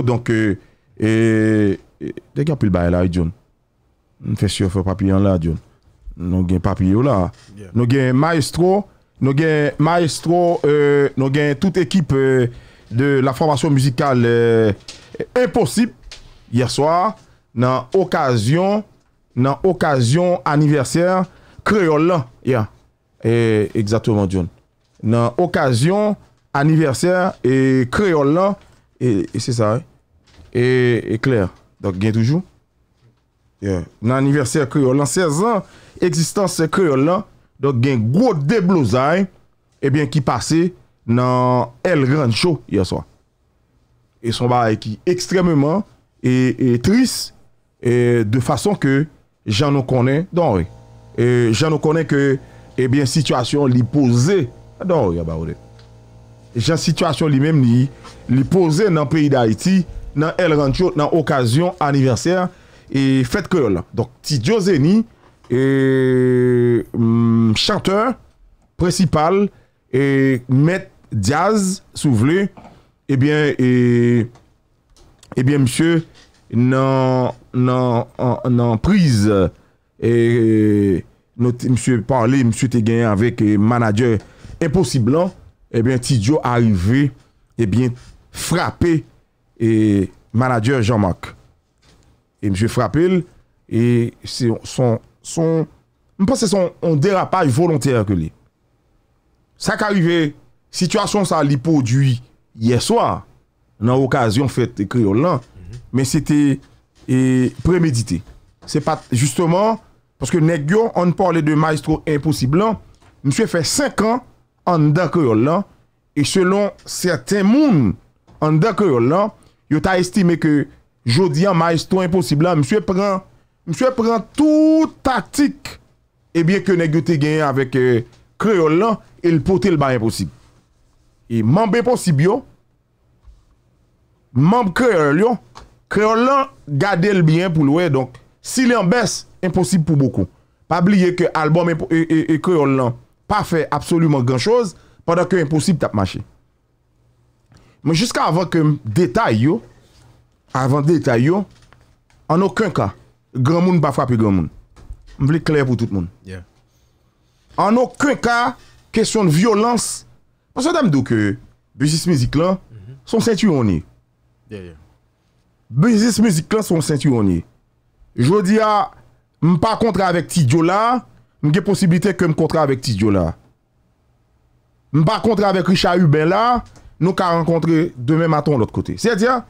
Donk e... Dek apil baye la e John? N fe syo fwe papiyan la John? Non gen papiyan la? Non gen maestro? Non gen maestro? Non gen tout ekip de la formasyon musikal? Euh, Imposib! Yer swar, nan okasyon nan okasyon aniverser kreol la, ya. E, egzatovan John. Nan okasyon aniverser kreol la E, e se sa e, e kler, e dok gen toujou. Nan aniverser kreol, nan 16 an, eksistans se kreol la, dok gen gwo deblozay, ebyen eh ki pase nan El Rancho yaswa. E son baray ki ekstrememan, e tris, e de fason ke jan nou konen donwe. E eh jan nou konen ke, ebyen situasyon li pose, e donwe yabarou ah dey. jan situasyon li mèm ni li pose nan peyi d'Haïti nan el ranjo, nan okasyon aniversèr e fèt kèl. Donk ti Djosè ni chanteur precipal met Djaz sou vle ebyen ebyen msye nan prise msye parli msye te genye avèk manadyè msye msye msye msye msye msye Eh Tidjo a rive eh frape manajer Jean-Marc. Monsie frape il, son derapay volontaire ke li. Sa ka rive, sitwasyon sa li podwi yeswa, nan wokasyon fète kriol lan, men mhm. sète premédite. Se pat, justman, poske Nek Gyo, an pou ale de maestro imposiblan, monsie fè 5 an an da kreolan e selon seten moun an da kreolan yo ta estime ke jodi an maestou imposiblan, mswe pran mswe pran tout taktik eh, e bie ke negote genye avèk kreolan, el potel ba imposibl e manbe imposib yo manbe kreolan kreolan gade l biyen pou lwe donk, si li an bes, imposibl pou boko, pa bliye ke albom e, e, e, e kreolan pa fè absolouman gran chòz, padakè imposib tap mache. Mwen jiska avan ke detay yo, avan detay yo, an nou kwen ka, gran moun ba fwa pi gran moun. Mwen vle kler pou tout moun. An nou kwen ka, kesyon violans, mwen sot amdou ke, bizis mizik lan, son sentu yon e. Bizis mizik lan, son sentu yon e. Jodi a, mwen pa kontra avèk ti djola, m ge posibilite ke m kontra avèk ti diyo la. M pa kontra avèk Richard Huben la, nou ka an kontre de mè maton lòt kote. Se diyan,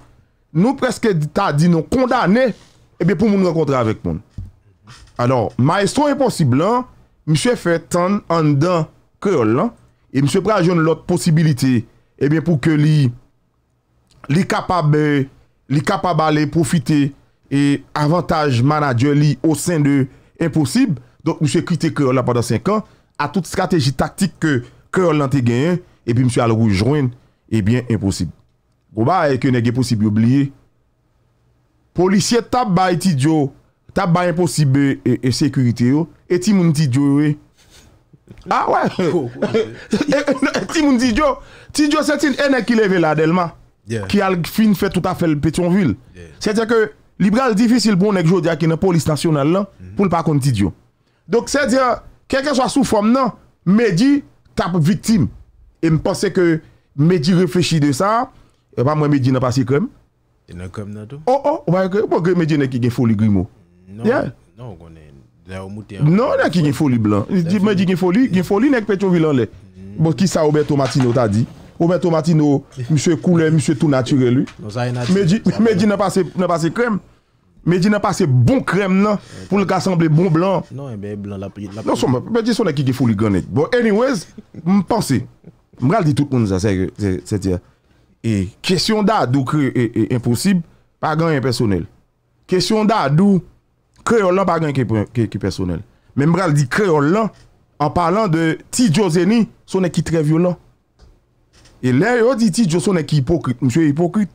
nou preske ta di nou kondane, e eh bè pou m m kontra avèk moun. Anon, ma estro impossible lan, m se fè tan an dan kreol lan, e m se prajon lòt posibilite, e eh bè pou ke li, li kapab, li kapab alè profite, e avantaj manajyo li o sen de impossible, Donk mswe krite Kero la padan 5 an, a tout strategi taktik Kero lante genyen, epi mswe al wou jwenn, ebyen eh imposib. Gouba eke negye posib yobliye. Polisye tab bay Tidjo, tab bay imposib e sekurite yo, e timoun Tidjo we. A we! E timoun Tidjo, Tidjo sentin ene ki leve la delma, ki al fin fe touta fel petyon vil. Se teke, liberal difisil mm-hmm. pou nek jo diya ki nan polis nasyonal lan, pou l pa kon Tidjo. Donc, c'est-à-dire, quelqu'un soit sous forme, non, Mehdi tape victime. Et je pense que Mehdi réfléchit de ça. Et pas moi, Mehdi n'a pas si comme. Il n'a comme n'a Oh, oh, ouais, pourquoi Mehdi n'a qui folie grimo? Non, non, on est. Non, là qui est folie blanc. Il dit, Mehdi qui folie, qui folie n'est que Petroville en hein, l'air. Mm. Bon, qui ça, Roberto Martino t'a dit? Roberto Martino, monsieur couleur, monsieur tout naturel, lui. Mehdi n'a pas ses crème. Me di nan pa se bon krem nan pou lak asemble bon blan. Non, e eh be, blan la piye. Non, son me, me di son e ki ge ful i ganet. Bon, anyways, m'pense. M'ral di tout moun za, se di ya. E, kesyon da d'ou kre e imposib pa gan yon personel. Kesyon da d'ou kre o lan pa gan yon personel. Men m'ral di kre o lan an palan de Tidjo Zeni son e ki tre violon. E lè yo di Tidjo son e ki hipokrit. M'she hipokrit.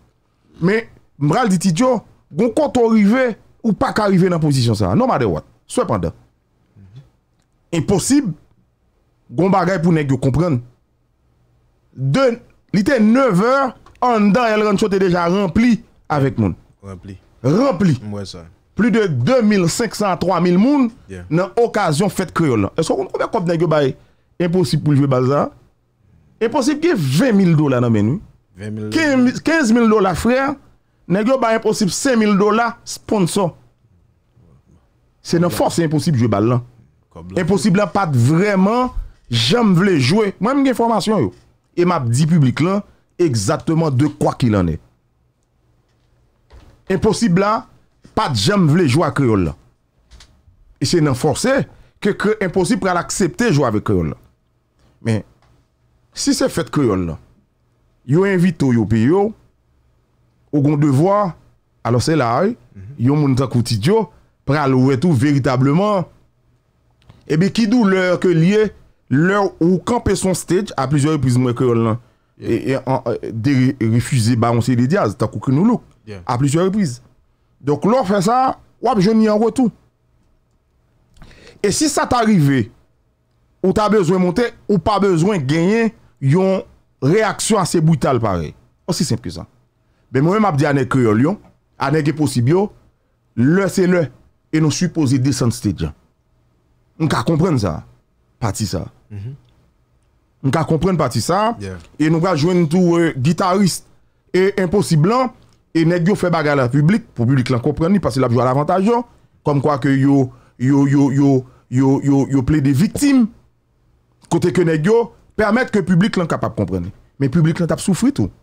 Men m'ral di Tidjo Gon koto rive ou pa ka rive nan pozisyon sa. No matter what. Swe pandan. Imposib. Gon bagay pou negyo kompren. Li te 9h, an dan el ranchote deja rempli avèk moun. Rempli. Plu de 2.500, 3.000 moun nan okasyon fèt kreol. Esko kon konbya kote negyo bay imposib pou jwe baza? Imposib gen 20.000 do la nan men. 15.000 do la frèr. Nè gyo ba imposib 5 000 dola, sponso. Se nan fòs se imposib jwe bal lan. Imposib la pat vreman, jèm vle jwe. Mwen mwen gen informasyon yo. E map di publik lan, egzatman de kwa ki lan e. Imposib la, pat jèm vle jwe a kreol lan. E se nan fòs se, ke kreol imposib pral aksepte jwe avè kreol lan. Men, si se fèt kreol lan, yo envito yo pi yo, Ou gon devwa, alo se la hay, yon moun ta koutidjo, pre alo wetou veritableman. Eh Ebe ki dou lòr ke liye, lòr ou kanpe son stage, a plusieurs reprises mwen kere lan. E refuze baronsi le diaz, ta kou krenou lòk, a plusieurs reprises. Donk lòr fè sa, wap jen ni an wetou. E si sa ta rive, ou ta bezwen monte, ou pa bezwen genye, yon reaksyon ase brutal pare. Osi sempre sa. Men mwen ap di ane kreol yon, ane ge posibyo, lè sè lè, e nou supose desan stèdjan. Mwen ka kompren sa, pati sa. Mwen ka kompren pati sa, e nou va jwen tou euh, gitarist e imposiblan, e negyo fè baga la publik, pou publik lan kompren ni, pasè la jou al avantajon, kom kwa ke yo ple de vitim, kote ke negyo, permèt ke publik lan kapap kompren ni. Men publik lan tap soufri tou.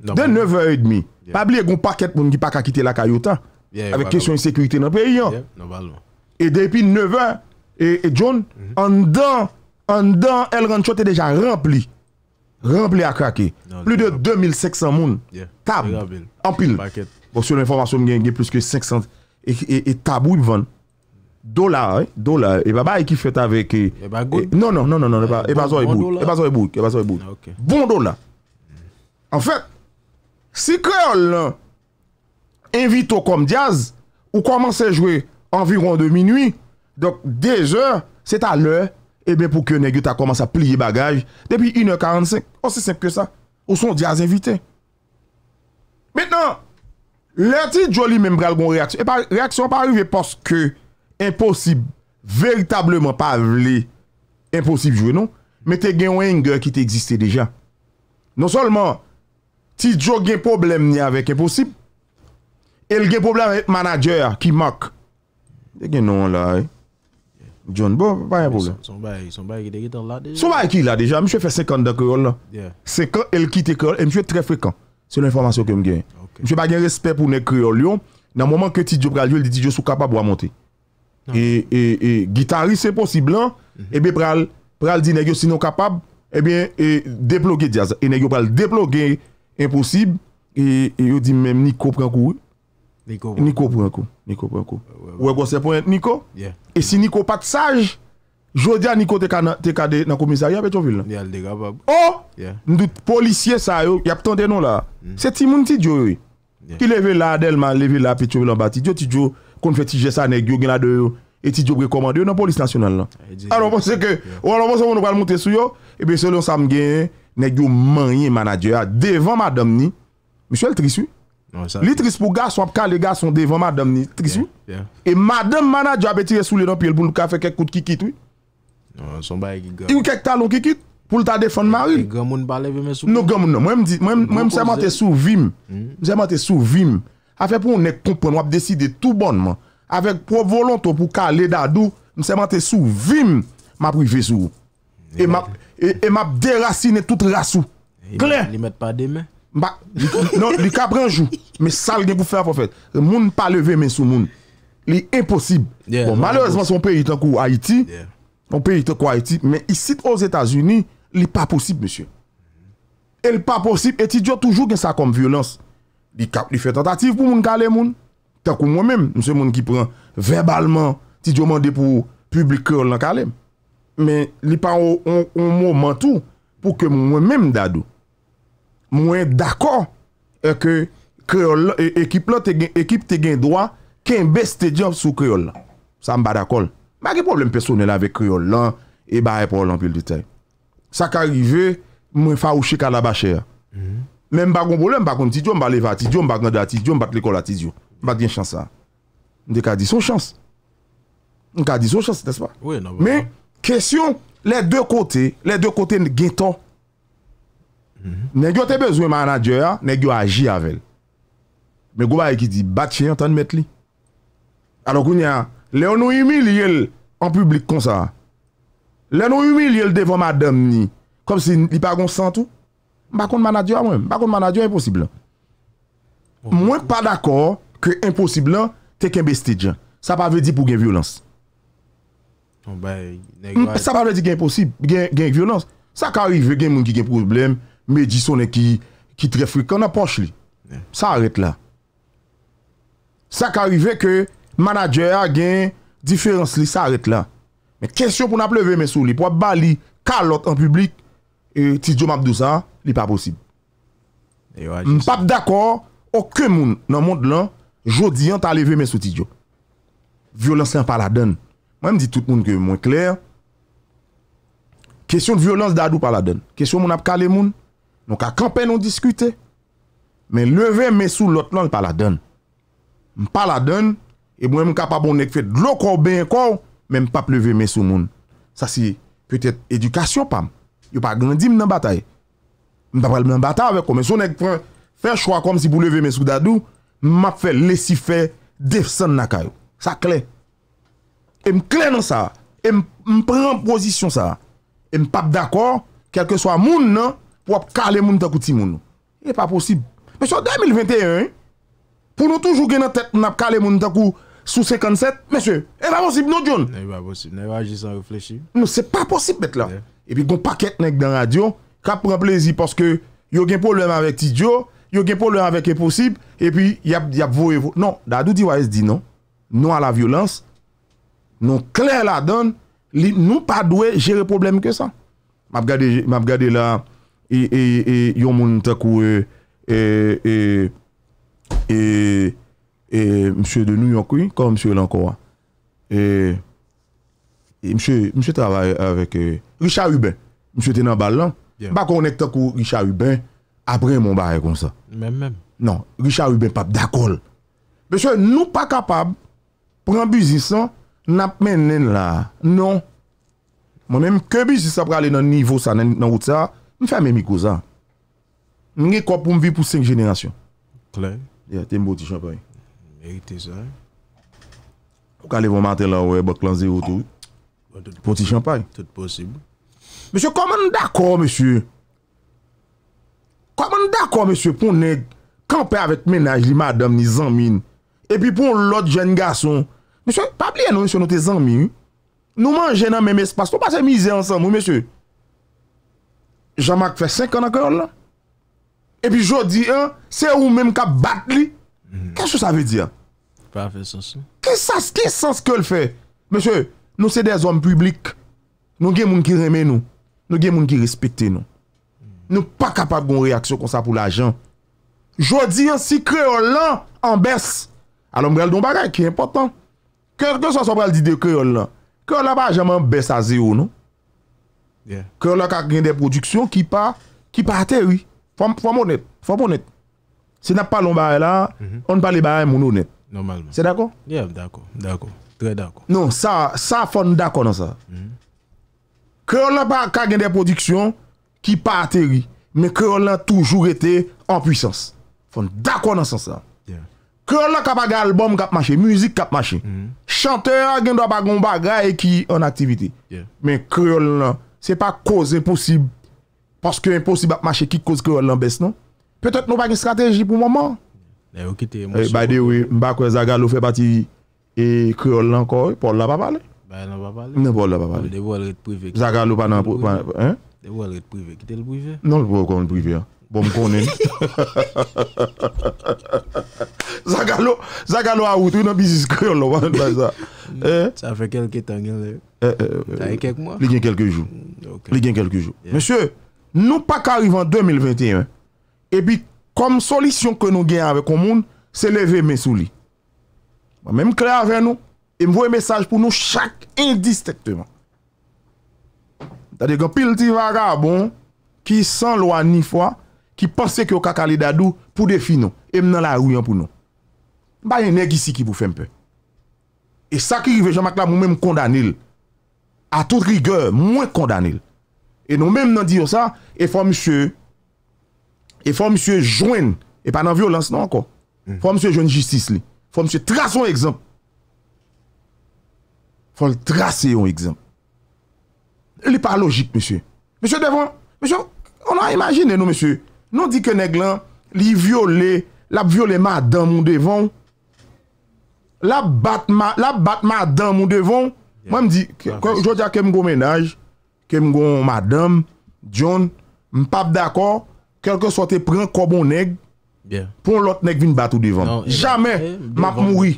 De 9h30 Pabli e goun paket Moun ki pa kakite la kajota Avek kesyon sekurite nan peyi an E depi 9h E John An dan An dan El Renshot e deja rempli Rempli a kake Plu de 2500 moun Tab Ampil Bo sou l'informasyon mwen genge Plus ke 500 E tabou yon Dolar Dolar E ba ba ekifet avek E ba goun Non non non E ba zon e bou E ba zon e bou Bon dolar An fek Si ke ou lan invite ou kom Diaz ou komanse jwe anviron de minui, dek deje, se ta lè, e ben pou ke negyo ta komanse a pliye bagaj, depi 1h45, osi semp ke sa, ou son Diaz invite. Mètnen, lè ti joli membrel goun reaksyon, reaksyon parive poske imposib, veritableman pa vle, imposib jwe, non? Mè te genwen nge ki te existe deja. Non solman, Ti Djo gen problem ni ave ke posib. El gen problem manajer ki mak. De gen nou la e. John Bo, pa yon problem. Son bay ki la deja. Mwen chwe fè sekanda kreol la. El kite kreol. E mwen chwe trè frekant. Se l'informasyon ke mwen gen. Mwen chwe pa gen respect pou ne kreol yo. Nan mwaman ke ti Djo pral yo, el di ti Djo sou kapab waman te. Non. E, e, e gitarist se posib lan, mhm. ebe pral di ne yo si nou kapab, ebe deplogue Djaz. E ne yo pral deplogue yon Imposib, e yo di menm Niko pran kou. Niko pran kou. Ou e gwa sepon Niko. E si Niko pat saj, jodi an Niko te kade nan komisari apet chon vil nan. Oh! Ndout polisye sa yo, yap ton denon la. Se ti moun ti djou yo. Ki leve la delman, leve la apet chon vil an bati. Djo ti djou kon fetije sa negyo gena deyo. E ti djou brekoman deyo nan polis nasyonal nan. Anon pon se ke, anon pon se moun nou kal moun te sou yo, e be se loun sam genye, Ne gyo manye manajye a devan madam ni Mishwe l trisu? Non, Li trisu pou ga swap ka le ga non, son devan madam ni Trisu? E madam manajye a betire sou le don Pi el bou l kafe kek kout ki kit Yon kek talon ki kit Pou l ta defon ma wil Nou gamoun nan Mwen mse mwate sou vim Mwen hmm. mse mwate sou vim Afe pou ne kompon wap deside tou bon Afe pou volonto pou ka le dadou Mwen mse mwate sou vim Mwa pou yi ve sou wou Et m'a m'a déraciné toute race. Clair. Il met pas des mains. Bah, non, il cap un jour. mais ça le pour faire prophète. ne pas lever mais sous Il est impossible. malheureusement son pays est en Haïti, yeah. pays tant Haïti, mais ici aux États-Unis, n'est pas possible monsieur. Il n'est pas possible Et tu dis toujours que ça comme violence. Il cap fait tentative pour moun caler moun. Tant que moi-même, monsieur monde qui prend verbalement, tu demandé pour public dans Men li pa ou mou mantou pou ke mwen mèm dadou. Mwen d'akor e ke e, ekip te gen doa ken best te diyon sou Kriol. Sa mba da kol. Mba ge problem peson el ave Kriol lan e ba e problem pil detay. Sa ka rive mwen fawouche kanabache ya. Men mba gombole mba kontidyon, mba leve atidyon, mba gande atidyon, mba tle kol atidyon. Mba diyen chansa. Mbe ka di son chans. Mbe ka di son chans, despa? Non, Men... Kèsyon, lè dè kote, lè dè kote n gen ton. Nè gyo te bezwe manadjou ya, nè gyo aji avel. Mè gwo baye ki di, bat chen yon ton met li. Anon kou nyan, lè yon nou yumi li yel an publik kon sa. Lè yon nou yumi li yel devon madem ni, kom si li pa gonsan tout. Bakon manadjou ya mwen, bakon manadjou ya imposibl. Oh, mwen pa d'akor, kè imposibl, teke mbe stijan, sa pa ve di pou gen violans. Sa pa vè di gen yon posib, gen yon violans Sa ka rive gen moun ki gen problem Medi sonen ki tre frikon Nan poch li, sa arret la Sa ka rive ke Manager gen Diferans li, sa arret la Men kesyon pou nan pleve men sou Li pou ap bali kalot an publik e Tidjo Mabdousa, li pa posib e M pap dakor Okè moun nan moun lan Jodi an ta leve men sou Tidjo Violans lan pa la den Mwen di tout moun ki mwen mwen kler. Kesyon de violans dadou pala den. Kesyon moun ap kalem moun. Non ka kampen non diskute. Men leve mesou lot lan pala den. Mwen pala den. E mwen mwen kapabon nek fet glokou benkou. Men pap leve mesou moun. Sa si petet edukasyon pam. Yo pa grandim nan bataye. Mwen tapal nan bataye. Mwen komen sou nek fe chwa kom si pou leve mesou dadou. Mwen ap fe lesi fe def san nakayou. Sa klek. E m klen an sa, e m pren an posisyon sa, e m pap d'akor, kelke swa moun nan, pou ap kale moun takou ti moun nou. E pa posib. Mè chan 2021, pou nou toujou gen nan tèt nan ap kale moun takou sou 57, mè chè, e pa posib nou djon? Ne va posib, ne va jis an reflechib. Nou se pa posib bet la. E pi goun paket nan ek dan radyon, kap pran plezi, poske yo gen pou lèm avèk ti djo, yo gen pou lèm avèk e posib, e pi yap vowe vowe. Nan, da adou diwa es di nan, nan an la violans, nous clair la donne, nous pas doué gérer problème que ça. M'a regardé m'a regardé là et et et yon moun takou et et et et monsieur de New York oui, comme monsieur Lancora. Et, et monsieur monsieur travaille avec euh, Richard Hubin. Monsieur était dans balle là. Pas connecté takou Richard Hubin après mon bail comme ça. Même même. Non, Richard Hubin pas d'accord. Monsieur nous pas capable prendre business hein, Nap men nen la, non. Mwen em kebi si sa prale nan nivou sa, nan wout sa, mwen fèmè mikouza. Mwen ekop pou mvi pou 5 jenènasyon. Kler. Yè, te mbo ti champay. Merite sa, yè. Ou ka levon matè la ouè, bok lan zi wotou. Bon, Potit champay. Tot posibou. Mèsyò, koman d'akor, mèsyò? Koman d'akor, mèsyò, pou mnen kampè avèk menaj li madèm ni zanmine epi pou lòt jen gason Monsye, pa bliye nou, monsye, nou te zanmi yu? Nou manje nan mèm espas, nou pa se mizi ansanm, ou monsye? Jamak fè sèk an akè yon lan? E pi jodi yon, sè ou mèm ka bat li? Kè chou sa vè diyan? Pa fè sens yon. Kè sens, kè sens kè l fè? Monsye, nou se de zonm publik. Nou gen moun ki remè nou. Nou gen moun ki respite nou. Nou pa kapap goun reaksyon kon sa pou la jan. Jodi yon, si kre yon lan, an bès. Alon brel don bagay, ki important. Kè son sa pral di de kè yon lan? Kè yon lan pa jaman bes a zi ou nou? Kè yon lan ka gen de produksyon ki pa ateri. Fon moun et? Fon moun et? Se nan palon baye la, mhm. on pali baye moun moun et. Se dako? Ye, dako. Dako. Trè dako. Non, sa fon dako nan sa. Mhm. Kè yon lan pa ka gen de produksyon ki pa ateri. Men kè yon lan toujou ete an puysans. Fon dako nan sa sa. Kriol nan kap aga albom kap mache, muzik kap mache, mm. chanteur agen do ap agon baga e ki an aktivite. Men kriol nan, se pa koz imposib, paske imposib ap mache ki koz kriol nan bes nan. Petot nou bagi strategi pou mouman. Ne eh, ou kite eh, moussou. By the way, mbakwe Zagalo fe pati e kriol nan koi, pou ol la pa pale? Ne pou ol la pa pale. Ne non, pou ol la pa pale. Zagalo pa nan pou... De pou ol rete prive, kite le prive. Non pou ol rete prive an. Bon m konen. Zagano, zagano a ou, tou yon bisis kre yon lò, wanda sa. Sa fe kelke tangen lè. E, eh, e, eh, e. Eh, sa e kek mwa. Lè gen kelke jou. Mm, lè gen kelke jou. Monsye, nou pa karivan 2021, e bi, kom solisyon ke nou gen avè komoun, se leve mesou li. Mè m kre avè nou, e m vwe mesaj pou nou chak indistekte man. Tade gen pil ti vaga abon, ki san lwa ni fwa, Ki pense ki yo kakale dadou pou defi nou. E mnen la ouyan pou nou. Ba yon neg isi ki pou fe mpe. E sa ki yon vejan mak la mwen m kondanil. A tout rigueur mwen kondanil. E nou mwen mnen diyo sa. E fò msye. E fò msye joen. E pa nan violans nan anko. Hmm. Fò msye joen justice li. Fò msye trase yon exemple. Fò l trase yon exemple. E li pa logik msye. Msye devan. Msye. Msye. On a imagine nou msye. Non di ke neg lan, li viole, lap viole madame ou devan, lap bat madame ou devan, mwen mdi, kwa yoja ke mgo ah, menaj, ke mgo madame, John, mpap dakor, kelke sote pren kobon neg, pou lot neg vin bat ou devan. Non, Jamen eh, map mwi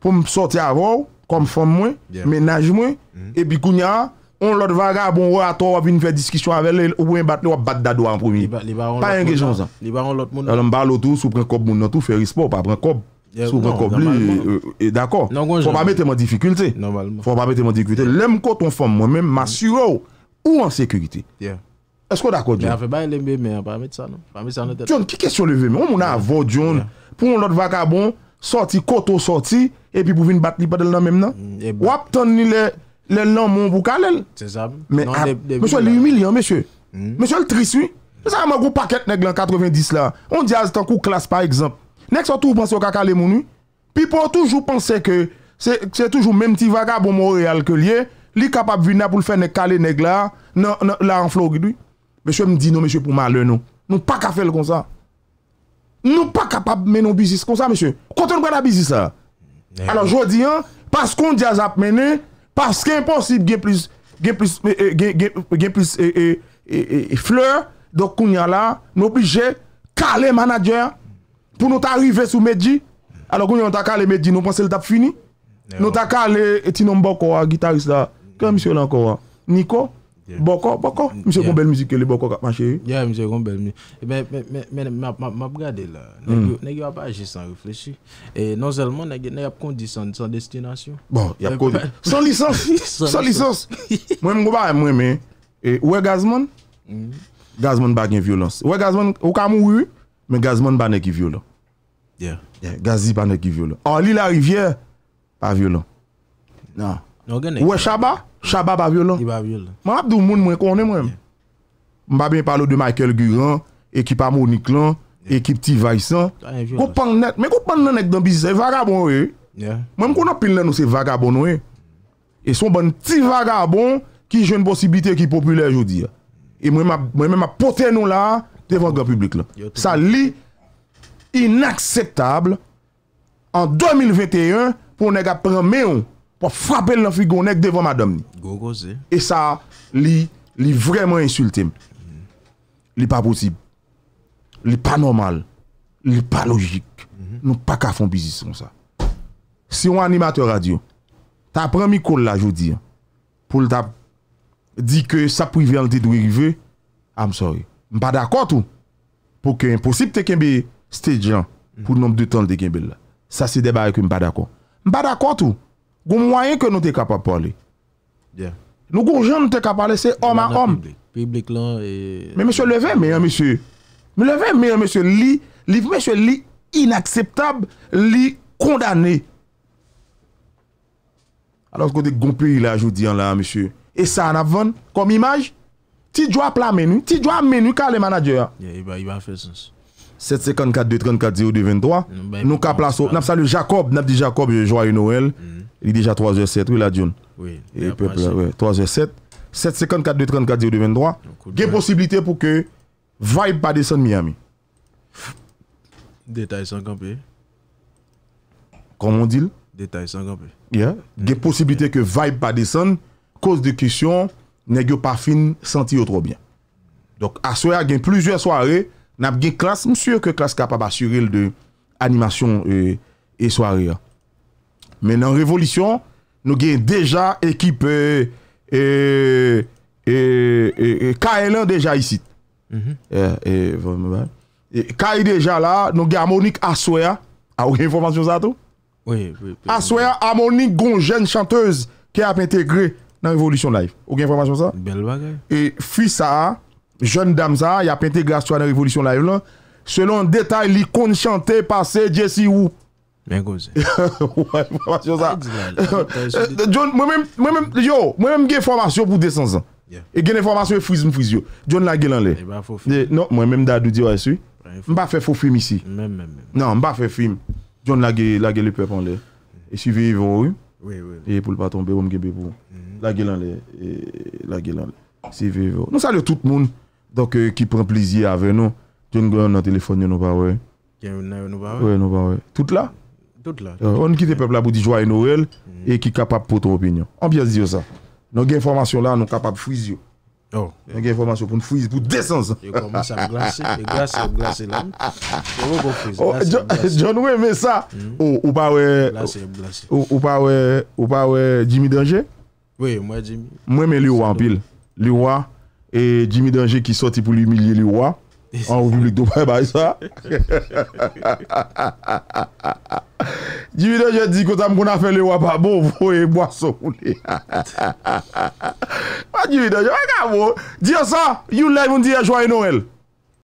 pou msote avou, kon mfon mwen, menaj mwen, mm. ebi kounya a, On lot vagabon, ou ator wap vin fè diskisyon avè lè, ou wè bat lè, wap bat dadwa an pwoumi. Li baron lot mounan. Li baron lot mounan. El mba lo tou, sou pren kob mounan tou, fè rispo, ou pa pren kob. Sou pren kob li. D'akor. Fò pa mè teman difikultè. Normalman. Fò pa mè teman difikultè. Lèm kò ton fòm mwen mèm, masyro ou an sekuriti. Tiè. Eskò d'akor diyon? Mè a fè bay lèm bè mè, an pa mè tsa nan. An pa mè tsa nan tè. D Lè lè nan moun pou kalè lè. Mè ap, mè chè l'humil yon, mè chè. Mè chè l'trisu. Mè chè yon mè kou pakèt nèk lè 90 la. On jaz tan kou klas pa ekzamp. Nèk sotou pwansè yo kakalè mouni. Pi pou toujou pwansè ke, se toujou mèm ti vagab ou morè alke liè, li kapap vinè pou l'fè nèk kalè nèk la, nan la anflou gilou. Mè chè mè di nou mè chè pou mè alè nou. Nou pa ka fèl kon sa. Nou pa kapap menon bizis kon sa mè chè. K Parce que impossible, il plus, de plus fleurs. Donc, nous y a là, nous obligés caler manager pour nous arriver sur Medji. Alors, qu'on t'a calé Medji, nous pensons que c'est fini. Eh nous oh. avons calé Tino Mboko, guitariste là. Quel monsieur là encore? Hein. Nico? Boko, boko, mse kon bel mizi kele, boko kapman cheyi Ya, mse kon bel mizi Men, men, men, men, map gade la Nenye wap aje san reflechi Non selman, nenye ap kondi san destinasyon Bon, ap kondi San lisans, san lisans Mwen mwen mwen, mwen mwen Ouwe gazman, gazman bagyen violons Ouwe gazman, ouka mou yu Men gazman banek yi violon Gazi banek yi violon Or li la rivye, pa violon Ouwe shaba Chaba ba vyo lan? Di ba vyo lan. Mwen ap di ou moun mwen konen mwen. Mwen ba bin palo de Michael Gugan, ekipa Monique lan, ekip ti vaissan. Kou pan net, men kou pan nan ek dan bizise, vagabon we. Mwen mwen konan pilnen ou se vagabon we. E son ban ti vagabon, ki jen posibite ki popule jodi. E mwen mwen mwen mwen pote nou la, devan gwa publik lan. Sa li, inakseptable, an 2021, pou nè gwa premè yon. Po frapel nan figo nek devon madam ni. Gogo zi. E sa li, li vremen insulte m. Li pa potib. Li pa normal. Li pa logik. Nou pa ka fon bizis mou sa. Si yon animator radio, ta premi kon la jodi an, pou lita di ke sa privilante dwi rive, I'm sorry. Mpa dakot ou, pou ke imposib te kembe stedjan pou nom de ton te kembe la. Sa se debaye ke mpa dakot. Mpa dakot ou, Goun mwayen ke nou te kapap pale. Nou goun joun nou te kapap pale se om a om. Mè mè se leve mè yon mè sè. Mè leve mè yon mè sè li. Li mè sè li inakseptab li kondane. Alos goun de goun pi la joudian la mè sè. E sa an avon kom imaj. Ti jwa pla menu. Ti jwa menu ka le manajer. Ya yon an fè sens. 754-234-0223 Nou ka plaso Nap salu Jacob Nap di Jacob euh, Joa e Noel mm. Il dija 3 je 7 Ou la John 3 je 7 754-234-0223 Ge posibilite pou ke Vibe pa desen Miami Detay 50p Koman dil Detay 50p Ge posibilite ke Vibe pa desen Kos de kisyon Ne gyon pa fin Senti yo tro bien Aswe a gen Plusie soare Aswe a gen Nap gen klas msye ke klas kap ap asyri l de animasyon eh, e swari ya. Men nan revolisyon nou gen deja ekip e... e... e... ka elan deja isi. E... e... Ka elan deja la nou gen amonik aswea. A ou gen informasyon sa tou? Oui. Aswea amonik gon jen chantez ke ap integre nan revolisyon la. Ou gen informasyon sa? Bel bagay. E fi sa... joun dam zara, ya pinte glasyon an revolutyon la, selon detay li kon chante, pase Jesse Hoop. Men gose. Ou wèm ge formasyon sa. Yo, ou wèm ge formasyon pou 200 an. E genne formasyon e friz m friz yo. Joun lage lan lè. Mwen mèm da dou diwa yè soy. Mba fe fofim isi. Mba fe fim. Joun lage lè pepan lè. E sy vi yivon. E pou l paton bebe. La gelan lè. Eh non sa lè tout moun. Donc, euh, qui prend plaisir avec nous. Tu nous un téléphone, nous pas, ouais. Oui, nous pas, ouais. Tout là? Tout là. Euh, on quitte le peuple là pour dire joyeux Noël mm. et qui est capable pour ton opinion. On peut dire ça. Nous avons informations là, nous sommes capables de freezer. Oh. Nous avons information pour nous freezer, pour descendre. Il commence à glacer, et glacer, glacer là. John Wayne ça. Mm. Ou pas, ouais. Ou pas, ouais. Ou pas, ouais. Jimmy Danger? Oui, moi, Jimmy. Moi, mais lui, en pile. Lui, E Jimmy Danger ki soti pou li umilye le wwa An ou biblik do bay bay sa Jimmy Danger di kota m kon a fe le wwa pa bo Vowe mwa so mwle Pa Jimmy Danger wak a bo Diyo sa, you live ndi a jwaye Noel